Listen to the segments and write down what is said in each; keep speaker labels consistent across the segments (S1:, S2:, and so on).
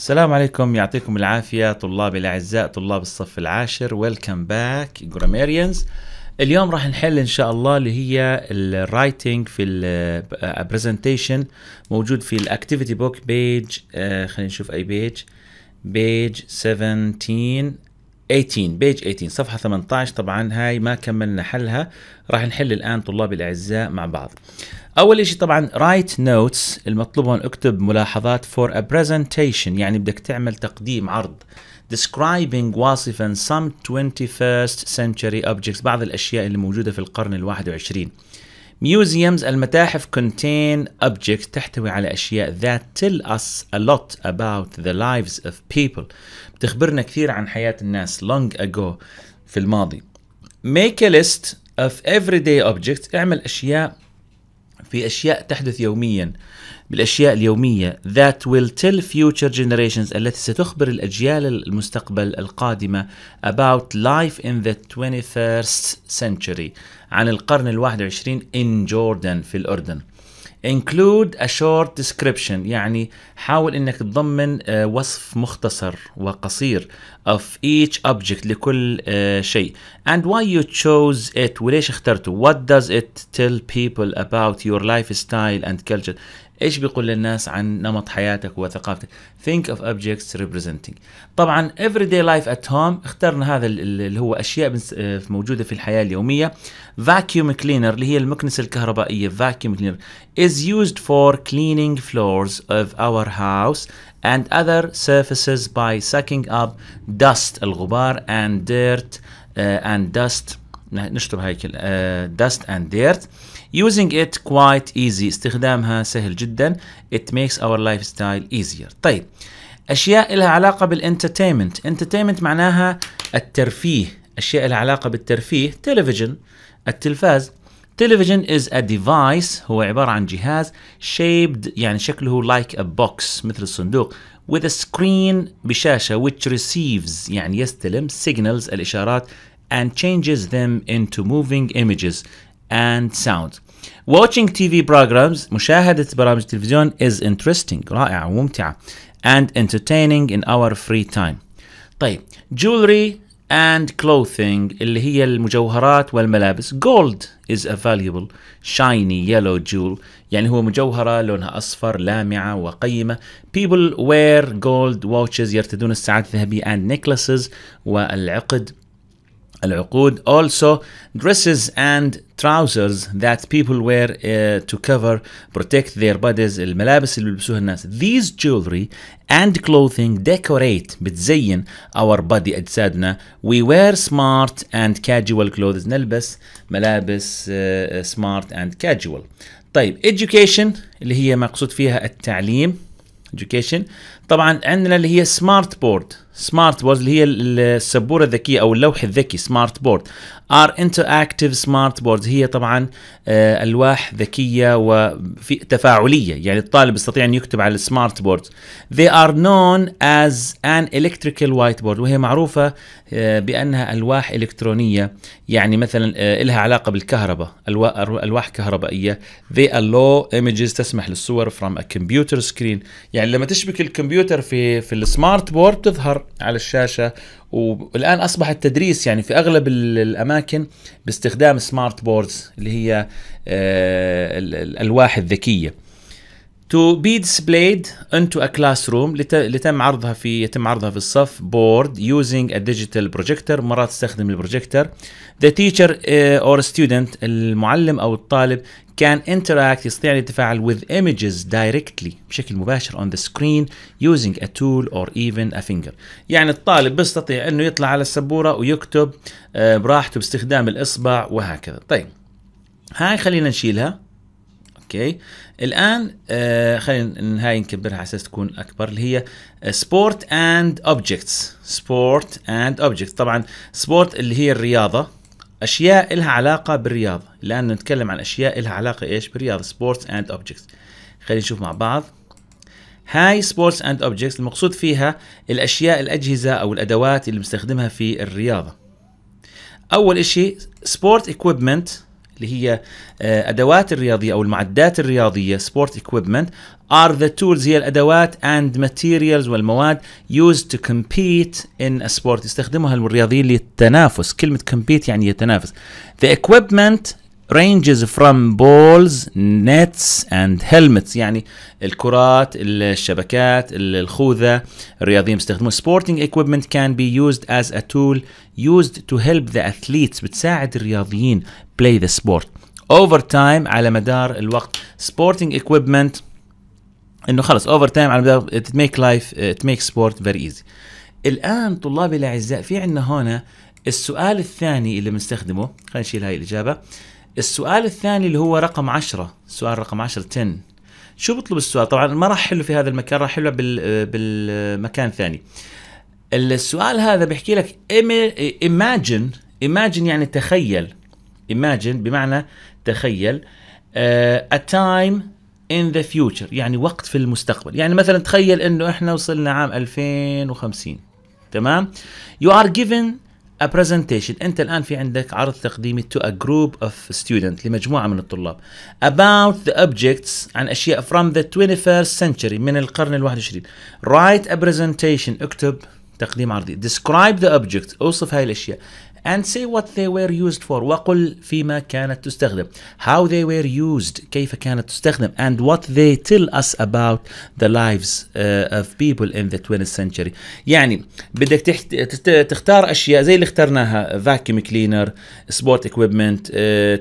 S1: السلام عليكم يعطيكم العافية طلابي الأعزاء طلاب الصف العاشر ويلكم باك جراميريانز اليوم راح نحل إن شاء الله اللي هي الرايتنج في البرزنتيشن آه، موجود في الأكتيفيتي بوك بيج خلينا نشوف أي بيج بيج 17 18 بيج 18 صفحه 18 طبعا هاي ما كملنا حلها راح نحل الان طلابي الاعزاء مع بعض اول شيء طبعا رايت نوتس المطلوب هون اكتب ملاحظات فور ا برزنتيشن يعني بدك تعمل تقديم عرض describing واصفا some 21st century objects بعض الاشياء اللي موجوده في القرن ال21 Museums المتاحف contain objects تحتوي على أشياء that tell us a lot about the lives of people بتخبرنا كثير عن حياة الناس long ago في الماضي Make a list of everyday objects اعمل أشياء في اشياء تحدث يوميا بالاشياء اليوميه that will tell future generations التي ستخبر الاجيال المستقبل القادمه about life in the 21st century عن القرن الواحد وعشرين in Jordan في الاردن. include a short description يعني حاول انك تضمن وصف مختصر وقصير of each object لكل شيء and why you chose it وليش اخترته what does it tell people about your lifestyle and culture ايش بيقول للناس عن نمط حياتك وثقافتك think of objects representing طبعا everyday life at home اخترنا هذا اللي هو اشياء موجوده في الحياه اليوميه vacuum cleaner اللي هي المكنسه الكهربائيه vacuum cleaner is used for cleaning floors of our house and other surfaces by sucking up dust الغبار and dirt uh, and dust نشطب هاي آه، dust and dirt using it quite easy استخدامها سهل جدا it makes our lifestyle easier طيب أشياء لها علاقة بالانترتينمنت انترتينمنت معناها الترفيه أشياء لها علاقة بالترفيه تلفزيون التلفاز تلفزيون is a device هو عبارة عن جهاز shaped يعني شكله like a box مثل الصندوق with a screen بشاشة which receives يعني يستلم signals الإشارات and changes them into moving images and sounds. Watching TV programs, مشاهدة برامج التلفزيون is interesting, رائعة وممتعة and entertaining in our free time. طيب, jewelry and clothing اللي هي المجوهرات والملابس gold is a valuable shiny yellow jewel يعني هو مجوهرة لونها أصفر لامعة وقيمة people wear gold watches يرتدون الساعات الذهبية and necklaces والعقد Al-Uqud also dresses and trousers that people wear uh, to cover, protect their bodies, الملابس اللي بيلبسوها الناس. These jewelry and clothing decorate, بتزين our body أجسادنا. We wear smart and casual clothes. نلبس ملابس uh, smart and casual. طيب education اللي هي مقصود فيها التعليم. Education. طبعا عندنا اللي هي smart board. سمارت بورد اللي هي السبوره الذكيه او اللوح الذكي سمارت بورد ار انتراكتيف سمارت بورد هي طبعا آه، الواح ذكيه وفي تفاعليه يعني الطالب يستطيع ان يكتب على السمارت بورد they are known as an electrical whiteboard وهي معروفه آه، بانها الواح الكترونيه يعني مثلا آه، لها علاقه بالكهرباء الواح كهربائيه they allow images تسمح للصور from a computer screen يعني لما تشبك الكمبيوتر في في السمارت بورد تظهر على الشاشه والان اصبح التدريس يعني في اغلب الاماكن باستخدام سمارت بوردز اللي هي آه، الالواح الذكيه to be displayed into a classroom لتم عرضها في يتم عرضها في الصف بورد using a digital projector مرات تستخدم البروجيكتر the teacher آه، or student المعلم او الطالب can interact يستطيع أن يتفاعل with images directly بشكل مباشر on the screen using a tool or even a finger يعني الطالب بيستطيع أنه يطلع على السبورة ويكتب آه، براحته باستخدام الإصبع وهكذا طيب هاي خلينا نشيلها اوكي الان آه، خلينا هاي نكبرها على اساس تكون اكبر اللي هي سبورت اند اوبجكتس سبورت اند اوبجكتس طبعا سبورت اللي هي الرياضه اشياء لها علاقه بالرياضه الان نتكلم عن اشياء لها علاقه ايش بالرياضه سبورتس اند اوبجكتس خلينا نشوف مع بعض هاي سبورتس اند اوبجكتس المقصود فيها الاشياء الاجهزه او الادوات اللي بنستخدمها في الرياضه اول شيء سبورت equipment اللي هي آه، ادوات الرياضيه او المعدات الرياضيه سبورت equipment are the tools هي الادوات and materials والمواد used to compete in a sport يستخدمها الرياضيين للتنافس كلمه compete يعني يتنافس the equipment ranges from balls, nets and helmets يعني الكرات الشبكات الخوذة الرياضيين بيستخدموا sporting equipment can be used as a tool used to help the athletes بتساعد الرياضيين play the sport over time على مدار الوقت sporting equipment انه خلص over time على مدار life it تميك sport very easy الان طلابي الاعزاء في عندنا هنا السؤال الثاني اللي بنستخدمه خلينا نشيل هاي الاجابه السؤال الثاني اللي هو رقم 10 سؤال رقم 10 10 شو بطلب السؤال طبعا ما راح احله في هذا المكان راح احله بالمكان ثاني السؤال هذا بيحكي لك imagine imagine يعني تخيل imagine بمعنى تخيل آه، a time in the future يعني وقت في المستقبل يعني مثلا تخيل انه احنا وصلنا عام 2050 تمام you are given A presentation أنت الآن في عندك عرض تقديمي to a group of students لمجموعة من الطلاب about the objects عن أشياء from the 21st century من القرن الواحد وعشرين write a presentation اكتب تقديم عرضي describe the object اوصف هاي الأشياء and say what they were used for وقل فيما كانت تستخدم how they were used كيف كانت تستخدم and what they tell us about the lives uh, of people in the 20th century يعني بدك تحت... تختار اشياء زي اللي اخترناها vacuum cleaner sport equipment uh,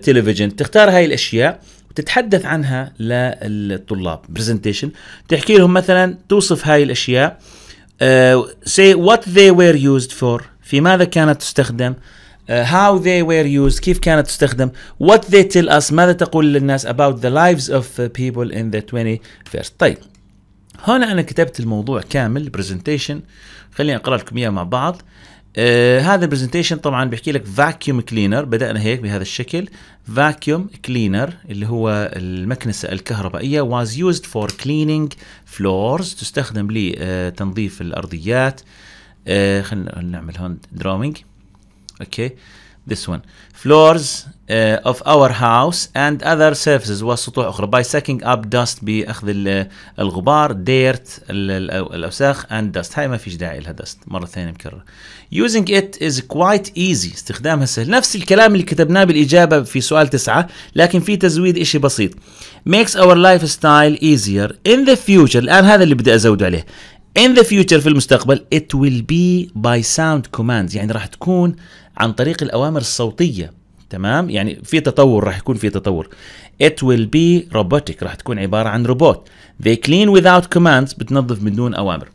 S1: television تختار هاي الاشياء وتتحدث عنها للطلاب برزنتيشن تحكي لهم مثلا توصف هاي الاشياء uh, say what they were used for في ماذا كانت تستخدم uh, how they were used كيف كانت تستخدم what they tell us ماذا تقول للناس about the lives of uh, people in the 21st طيب هنا انا كتبت الموضوع كامل برزنتيشن خليني اقرا لكم اياه مع بعض آه هذا البرزنتيشن طبعا بيحكي لك فاكيوم كلينر بدانا هيك بهذا الشكل فاكيوم كلينر اللي هو المكنسه الكهربائيه was used for cleaning floors تستخدم لتنظيف الارضيات آه آه، خلينا نعمل هون دروينج اوكي this one floors uh, of our house and other surfaces وسطوح أخرى by sucking up dust بأخذ الغبار dirt الأوساخ and dust هاي ما فيش داعي لها dust مرة ثانية مكررة using it is quite easy استخدامها سهل نفس الكلام اللي كتبناه بالإجابة في سؤال تسعة لكن في تزويد شيء بسيط makes our lifestyle easier in the future الآن هذا اللي بدي أزود عليه in the future في المستقبل it will be by sound commands يعني راح تكون عن طريق الأوامر الصوتية تمام يعني في تطور راح يكون في تطور it will be robotic راح تكون عبارة عن روبوت they clean without commands بتنظف من دون أوامر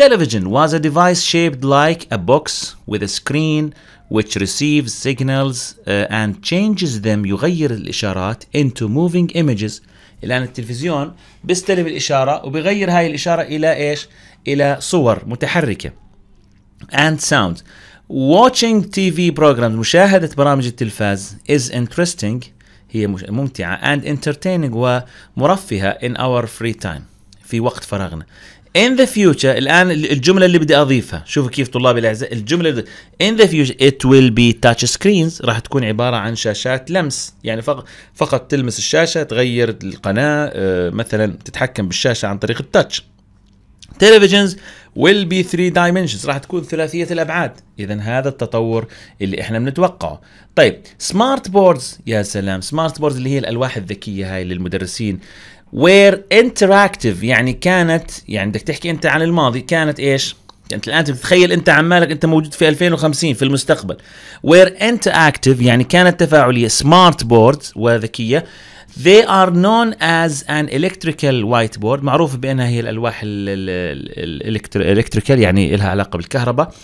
S1: Television was a device shaped like a box with a screen which receives signals uh, and changes them يغير الإشارات into moving images الآن التلفزيون بيستلم الإشارة وبيغير هاي الإشارة إلى إيش؟ إلى صور متحركة and sound watching TV programs مشاهدة برامج التلفاز is interesting هي ممتعة and entertaining ومرفهة in our free time في وقت فراغنا in the future الآن الجملة اللي بدي أضيفها شوفوا كيف طلابي الأعزاء الجملة اللي in the future it will be touch screens راح تكون عبارة عن شاشات لمس يعني فقط فقط تلمس الشاشة تغير القناة آه، مثلا تتحكم بالشاشة عن طريق التاتش تلفزيونز will be three dimensions راح تكون ثلاثية الأبعاد إذا هذا التطور اللي إحنا بنتوقعه طيب سمارت بوردز يا سلام سمارت بوردز اللي هي الألواح الذكية هاي للمدرسين where interactive يعني كانت يعني بدك تحكي أنت عن الماضي كانت إيش انت الان تتخيل انت عمالك انت موجود في 2050 في المستقبل وير انت يعني كانت تفاعليه سمارت بوردز وذكيه They are known as an electrical whiteboard معروف بأنها هي الألواح الإلكتريكال يعني لها علاقة بالكهرباء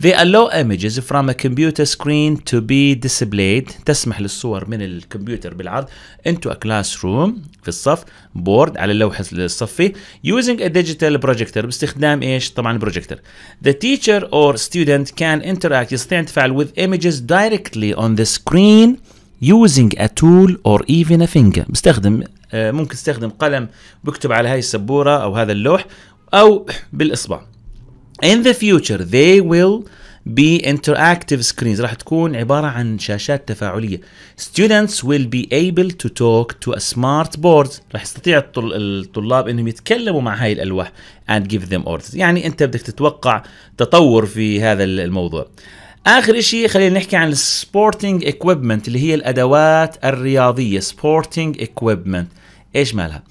S1: They allow images from a computer screen to be displayed تسمح للصور من الكمبيوتر بالعرض into a classroom في الصف board على اللوحة الصفي using a digital projector باستخدام ايش طبعا البروجيكتور The teacher or student can interact يستطيع التفاعل with images directly on the screen using a tool or even a finger بستخدم آه، ممكن استخدم قلم بكتب على هاي السبورة أو هذا اللوح أو بالإصبع In the future they will be interactive screens راح تكون عبارة عن شاشات تفاعلية students will be able to talk to a smart board راح يستطيع الطلاب انهم يتكلموا مع هاي الالواح and give them orders يعني انت بدك تتوقع تطور في هذا الموضوع اخر شيء خلينا نحكي عن السبورتنج اكويبمنت اللي هي الادوات الرياضيه سبورتنج اكويبمنت ايش مالها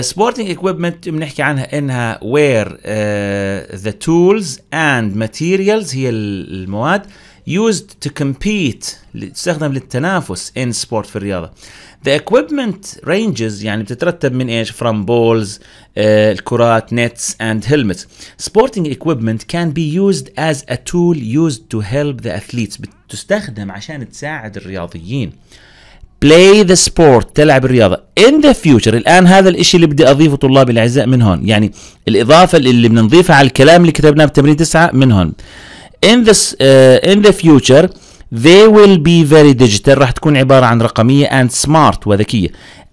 S1: سبورتنج آه، اكويبمنت بنحكي عنها انها وير ذا تولز اند ماتيريالز هي المواد used to compete تستخدم للتنافس in sport في الرياضة the equipment ranges يعني بتترتب من ايش from balls uh, الكرات nets and helmets sporting equipment can be used as a tool used to help the athletes بتستخدم عشان تساعد الرياضيين play the sport تلعب الرياضة in the future الآن هذا الإشي اللي بدي أضيفه طلابي الأعزاء من هون يعني الإضافة اللي بنضيفها على الكلام اللي كتبناه بتمرين تسعة من هون in this uh, in the future they will be very digital راح تكون عبارة عن رقمية and smart وذكية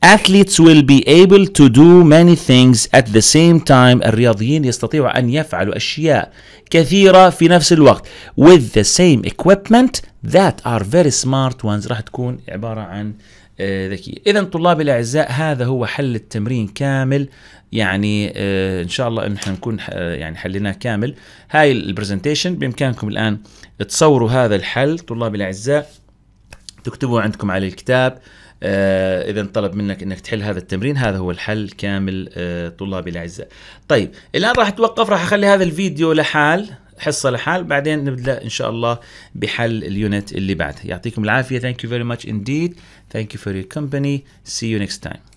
S1: athletes will be able to do many things at the same time الرياضيين يستطيعوا أن يفعلوا أشياء كثيرة في نفس الوقت with the same equipment that are very smart ones راح تكون عبارة عن uh, آه، ذكية إذا طلابي الأعزاء هذا هو حل التمرين كامل يعني آه، ان شاء الله ان نكون آه، يعني حليناه كامل هاي البرزنتيشن بامكانكم الان تصوروا هذا الحل طلابي الاعزاء تكتبوا عندكم على الكتاب آه اذا طلب منك انك تحل هذا التمرين هذا هو الحل كامل آه طلابي الاعزاء طيب الان راح اتوقف راح اخلي هذا الفيديو لحال حصه لحال بعدين نبدا ان شاء الله بحل اليونت اللي بعدها يعطيكم العافيه ثانك يو فيري ماتش انديد ثانك يو فور يور كومباني سي يو نيكست تايم